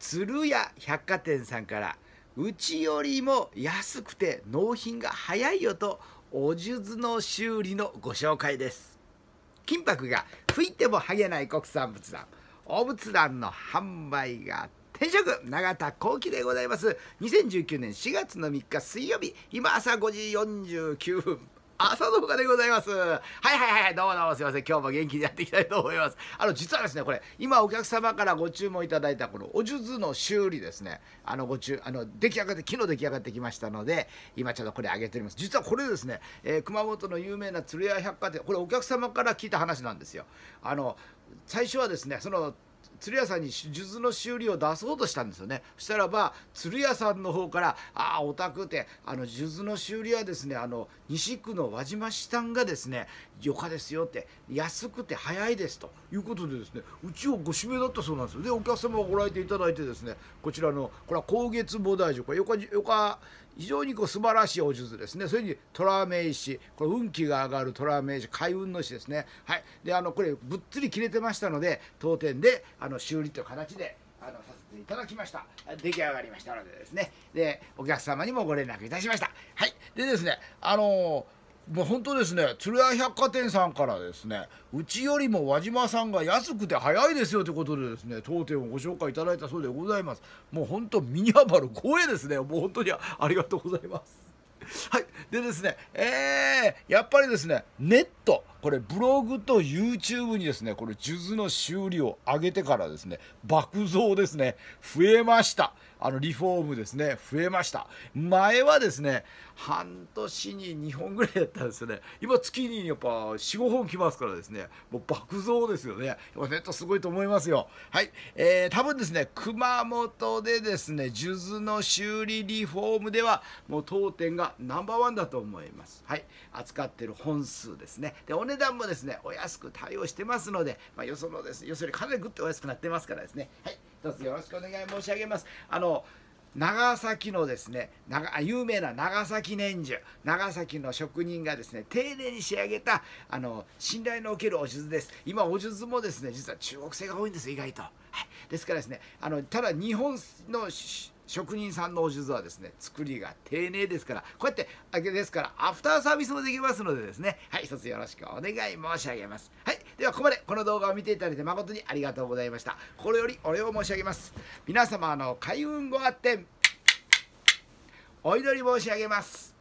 鶴屋百貨店さんからうちよりも安くて納品が早いよとお数珠の修理のご紹介です金箔が吹いても剥げない国産仏壇大仏壇の販売が転職永田幸喜でございます2019年4月の3日水曜日今朝5時49分朝の部下でございます。はいはいはい、どうもどうもすいません。今日も元気にやっていきたいと思います。あの、実はですね、これ、今お客様からご注文いただいたこのお術の修理ですね、あの、ご注、あの、出来上がって、昨日出来上がってきましたので、今ちょっとこれあげております。実はこれですね、えー、熊本の有名な鶴屋百貨店、これお客様から聞いた話なんですよ。あの、最初はですね、その、鶴屋さんに手術の修理を出そうとしたんですよねそしたらば鶴屋さんの方から「ああお宅ってあの数珠の修理はですねあの西区の輪島支さんがですね余暇ですよ」って「安くて早いです」ということでですねうちをご指名だったそうなんですよでお客様がご来店いただいてですねこちらのこれは高月菩提樹これ余暇余暇非常にこう素晴らしいお術ですねそれに虎名石これ運気が上がる虎名石開運の石ですねはいであのこれぶっつり切れてましたので当店であのの修理という形であのさせていただきました出来上がりましたのでですねでお客様にもご連絡いたしましたはいでですねあのー、もう本当ですね鶴屋百貨店さんからですねうちよりも輪島さんが安くて早いですよということでですね当店をご紹介いただいたそうでございますもう本当身に余る光栄ですねもう本当にありがとうございますはいでですね、えー、やっぱりですね、ネット、これブログと YouTube にですね、これ数珠の修理を上げてからですね、爆増ですね、増えました。あのリフォームですね増えました前はですね半年に2本ぐらいだったんですよね今月にやっぱ45本来ますからですねもう爆増ですよねやっぱネットすごいと思いますよはい、えー、多分ですね熊本でですね数珠の修理リフォームではもう当店がナンバーワンだと思いますはい扱ってる本数ですねでお値段もですねお安く対応してますので、まあ、よそのです、ね、よそよりかなりぐっとお安くなってますからですねはいうぞよろしくお願い申し上げます。あの長崎のですね有名な長崎年中長崎の職人がですね丁寧に仕上げたあの信頼のおけるお術です今お術もですね実は中国製が多いんです意外と、はい、ですからですねあのただ日本の職人さんのお術はですね作りが丁寧ですからこうやってですからアフターサービスもできますのでですねはい一つよろしくお願い申し上げますはいではここまでこの動画を見ていただいて誠にありがとうございました心よりお礼を申し上げます皆様の開運ご発展お祈り申し上げます